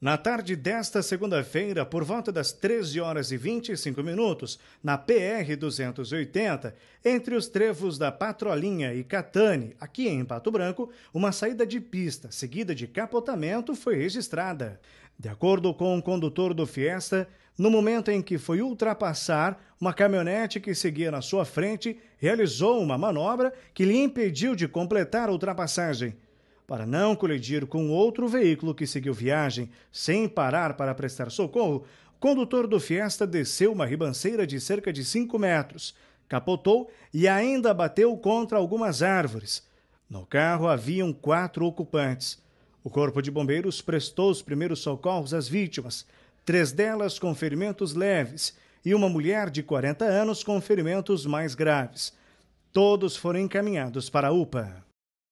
Na tarde desta segunda-feira, por volta das 13 horas e 25 minutos, na PR 280, entre os trevos da Patrolinha e Catane, aqui em Pato Branco, uma saída de pista seguida de capotamento foi registrada. De acordo com o condutor do Fiesta, no momento em que foi ultrapassar, uma caminhonete que seguia na sua frente realizou uma manobra que lhe impediu de completar a ultrapassagem para não colidir com outro veículo que seguiu viagem sem parar para prestar socorro, o condutor do Fiesta desceu uma ribanceira de cerca de 5 metros, capotou e ainda bateu contra algumas árvores. No carro haviam quatro ocupantes. O Corpo de Bombeiros prestou os primeiros socorros às vítimas, três delas com ferimentos leves e uma mulher de 40 anos com ferimentos mais graves. Todos foram encaminhados para a UPA.